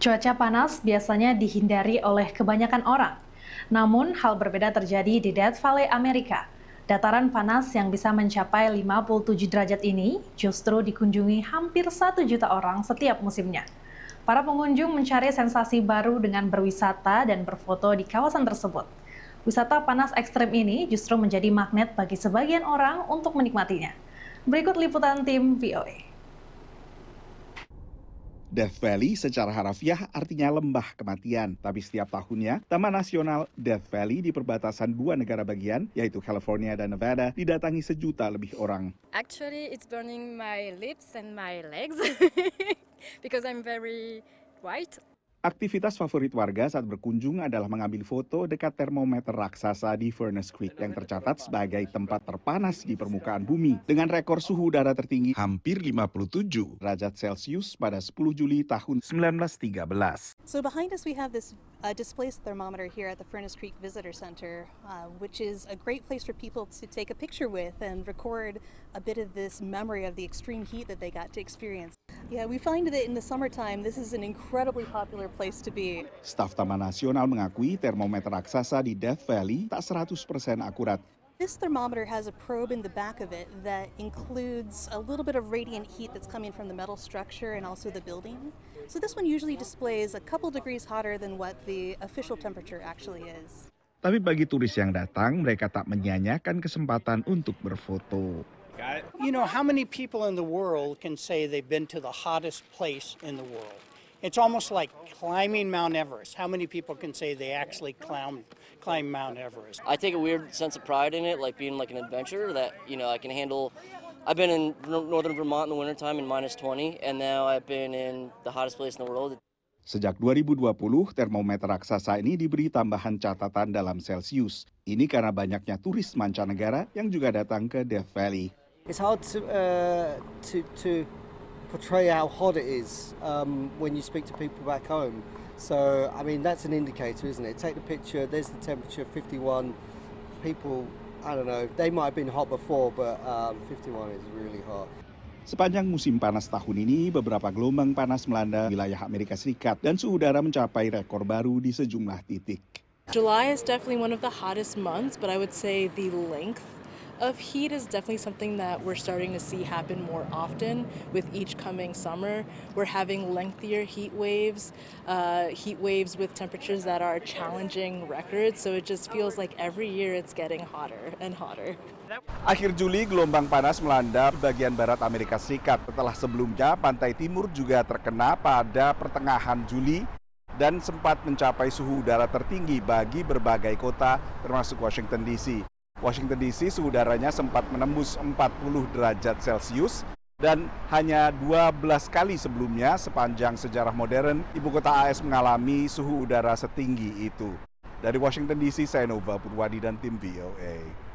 Cuaca panas biasanya dihindari oleh kebanyakan orang. Namun, hal berbeda terjadi di Death Valley, Amerika. Dataran panas yang bisa mencapai 57 derajat ini justru dikunjungi hampir 1 juta orang setiap musimnya. Para pengunjung mencari sensasi baru dengan berwisata dan berfoto di kawasan tersebut. Wisata panas ekstrim ini justru menjadi magnet bagi sebagian orang untuk menikmatinya. Berikut liputan tim VOA. E. Death Valley secara harafiah artinya lembah kematian, tapi setiap tahunnya Taman Nasional Death Valley di perbatasan dua negara bagian, yaitu California dan Nevada, didatangi sejuta lebih orang. Actually, it's burning my lips and my legs because I'm very white Aktivitas favorit warga saat berkunjung adalah mengambil foto dekat termometer raksasa di Furnace Creek yang tercatat sebagai tempat terpanas di permukaan bumi dengan rekor suhu udara tertinggi hampir 57 derajat Celcius pada 10 Juli tahun 1913. So behind us we have this uh, displaced thermometer here at the Furnace Creek Visitor Center, uh, which is a great place for people to take a picture with and record a bit of this memory of the extreme heat that they got to experience. Yeah, we find that in the summertime, this is an incredibly popular place to be. Staf Taman Nasional mengakui termometer raksasa di Death Valley tak 100% akurat. This thermometer has a probe in the back of it that includes a little bit of radiant heat that's coming from the metal structure and also the building. So this one usually displays a couple degrees hotter than what the official temperature actually is. Tapi bagi turis yang datang, mereka tak menyanyikan kesempatan untuk berfoto. Got it. You know, how many people in the world can say they've been to the hottest place in the world? It's almost like climbing Mount Everest. How many people can say they actually climbed climb Mount Everest? I take a weird sense of pride in it, like being like an adventurer that, you know, I can handle I've been in northern Vermont in the wintertime in minus 20, and now I've been in the hottest place in the world. Sejak 2020, termometer raksasa ini diberi tambahan catatan dalam Celsius. Ini karena banyaknya turis mancanegara yang juga datang ke Death Valley. It's hard to, uh, to, to portray how hot it is um, when you speak to people back home. So, I mean, that's an indicator, isn't it? Take the picture, there's the temperature, 51. People, I don't know, they might have been hot before, but um, 51 is really hot. Sepanjang musim panas tahun ini, beberapa gelombang panas melanda wilayah Amerika Serikat dan suhu udara mencapai rekor baru di sejumlah titik. July is definitely one of the hottest months, but I would say the length of heat is definitely something that we're starting to see happen more often with each coming summer. We're having lengthier heat waves, uh, heat waves with temperatures that are challenging records. So it just feels like every year it's getting hotter and hotter. Akhir Juli, gelombang panas melanda bagian barat Amerika Serikat. Setelah sebelumnya, pantai timur juga terkena pada pertengahan Juli dan sempat mencapai suhu udara tertinggi bagi berbagai kota termasuk Washington DC. Washington DC udaranya sempat menembus 40 derajat Celcius dan hanya 12 kali sebelumnya sepanjang sejarah modern ibu kota AS mengalami suhu udara setinggi itu. Dari Washington DC, saya Nova Purwadi dan tim VOA.